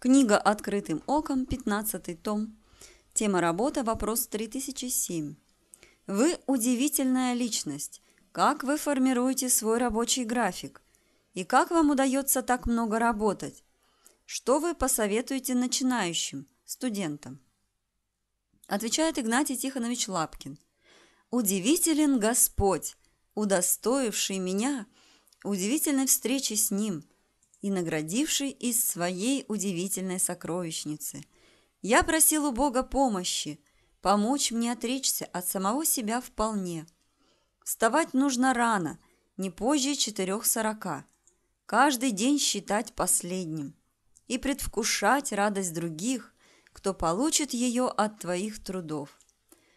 Книга «Открытым оком», 15 том. Тема работы, вопрос 3007. Вы удивительная личность. Как вы формируете свой рабочий график? И как вам удается так много работать? Что вы посоветуете начинающим, студентам? Отвечает Игнатий Тихонович Лапкин. Удивителен Господь, удостоивший меня удивительной встречи с Ним – и наградивший из своей удивительной сокровищницы. Я просил у Бога помощи, помочь мне отречься от самого себя вполне. Вставать нужно рано, не позже четырех сорока. Каждый день считать последним и предвкушать радость других, кто получит ее от твоих трудов.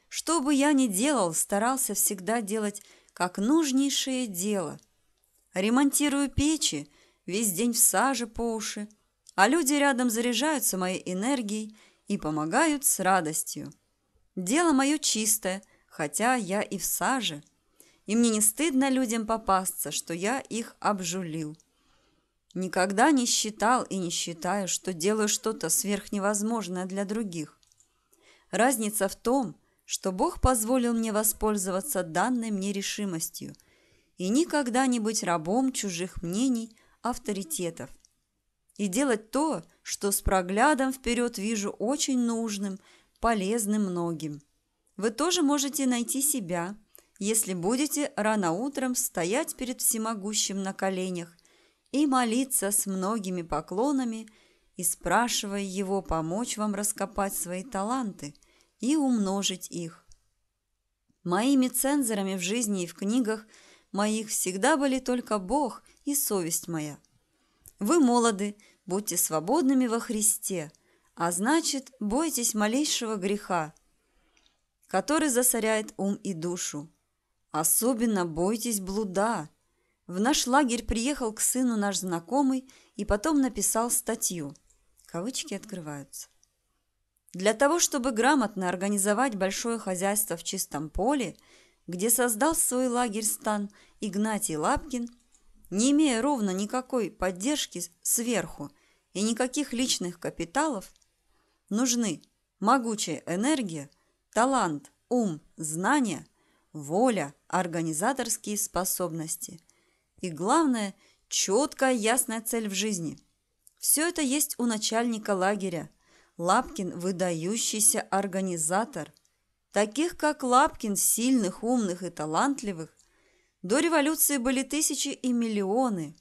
Что бы я ни делал, старался всегда делать как нужнейшее дело. Ремонтирую печи – весь день в саже по уши, а люди рядом заряжаются моей энергией и помогают с радостью. Дело мое чистое, хотя я и в саже, и мне не стыдно людям попасться, что я их обжулил. Никогда не считал и не считаю, что делаю что-то сверхневозможное для других. Разница в том, что Бог позволил мне воспользоваться данной мне решимостью и никогда не быть рабом чужих мнений – авторитетов и делать то, что с проглядом вперед вижу очень нужным, полезным многим. Вы тоже можете найти себя, если будете рано утром стоять перед всемогущим на коленях и молиться с многими поклонами и спрашивая его помочь вам раскопать свои таланты и умножить их. Моими цензорами в жизни и в книгах – моих всегда были только Бог и совесть моя. Вы молоды, будьте свободными во Христе, а значит, бойтесь малейшего греха, который засоряет ум и душу. Особенно бойтесь блуда. В наш лагерь приехал к сыну наш знакомый и потом написал статью. Кавычки открываются. Для того, чтобы грамотно организовать большое хозяйство в чистом поле – где создал свой лагерь стан Игнатий Лапкин, не имея ровно никакой поддержки сверху и никаких личных капиталов, нужны могучая энергия, талант, ум, знания, воля, организаторские способности и, главное, четкая ясная цель в жизни. Все это есть у начальника лагеря. Лапкин – выдающийся организатор – Таких, как Лапкин, сильных, умных и талантливых, до революции были тысячи и миллионы.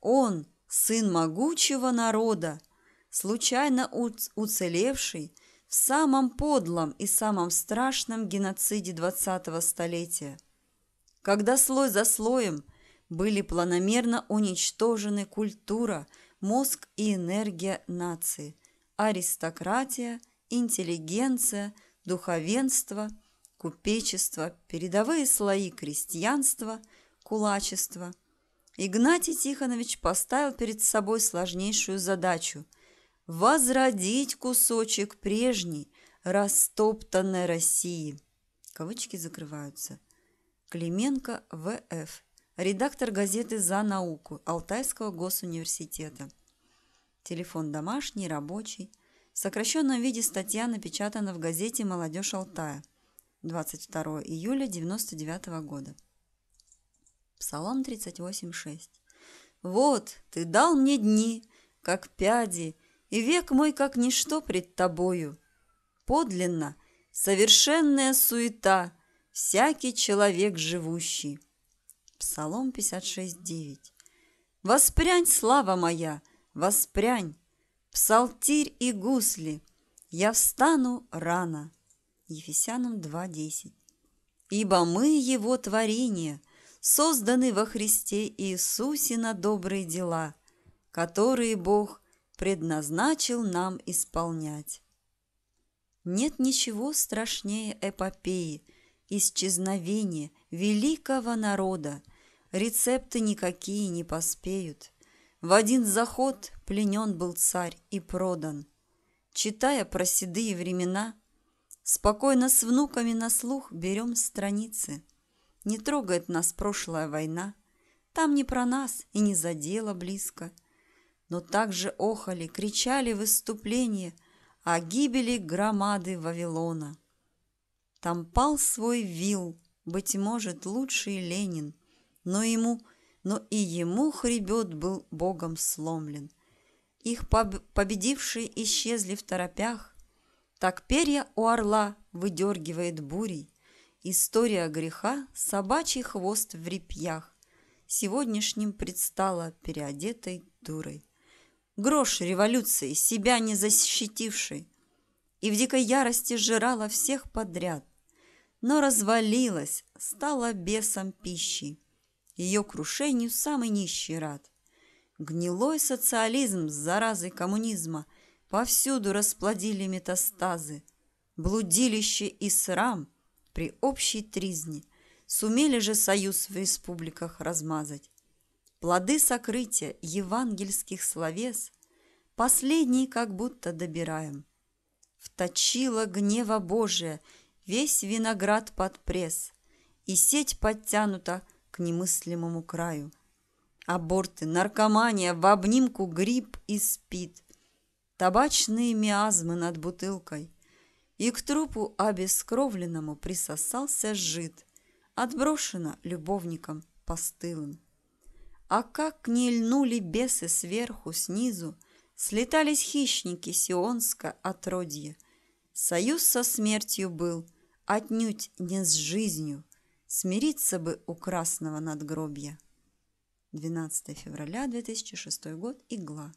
Он, сын могучего народа, случайно уцелевший в самом подлом и самом страшном геноциде 20-го столетия, когда слой за слоем были планомерно уничтожены культура, мозг и энергия нации, аристократия, интеллигенция – духовенство, купечество, передовые слои крестьянства, кулачество. Игнатий Тихонович поставил перед собой сложнейшую задачу – возродить кусочек прежней, растоптанной России. Кавычки закрываются. Клименко В.Ф. Редактор газеты «За науку» Алтайского госуниверситета. Телефон домашний, рабочий в сокращенном виде статья напечатана в газете «Молодежь Алтая» 22 июля 1999 года. Псалом 38.6. «Вот, ты дал мне дни, как пяди, и век мой, как ничто пред тобою. Подлинно, совершенная суета, всякий человек живущий». Псалом 56.9. «Воспрянь, слава моя, воспрянь, псалтирь и гусли, я встану рано. Ефесянам 2.10 Ибо мы Его творение, созданы во Христе Иисусе на добрые дела, которые Бог предназначил нам исполнять. Нет ничего страшнее эпопеи, исчезновения великого народа. Рецепты никакие не поспеют. В один заход пленен был царь и продан. Читая про седые времена, спокойно с внуками на слух берем страницы. Не трогает нас прошлая война, там не про нас и не за дело близко. Но также охали, кричали выступления о гибели громады Вавилона. Там пал свой вил, быть может, лучший Ленин, но ему, но и ему хребет был богом сломлен – их поб победившие исчезли в торопях. Так перья у орла выдергивает бурей. История греха – собачий хвост в репьях. Сегодняшним предстала переодетой дурой. Грош революции, себя не защитивший. И в дикой ярости жрала всех подряд. Но развалилась, стала бесом пищи. Ее крушению самый нищий рад. Гнилой социализм с заразой коммунизма повсюду расплодили метастазы. Блудилище и срам при общей тризне сумели же союз в республиках размазать. Плоды сокрытия евангельских словес последние как будто добираем. Вточила гнева Божия весь виноград под пресс, и сеть подтянута к немыслимому краю – Аборты, наркомания, в обнимку грипп и спит, Табачные миазмы над бутылкой. И к трупу обескровленному присосался жид, отброшено любовником постылым. А как не льнули бесы сверху, снизу, слетались хищники сионска отродье. Союз со смертью был, отнюдь не с жизнью, смириться бы у красного надгробья. 12 февраля 2006 год, Игла.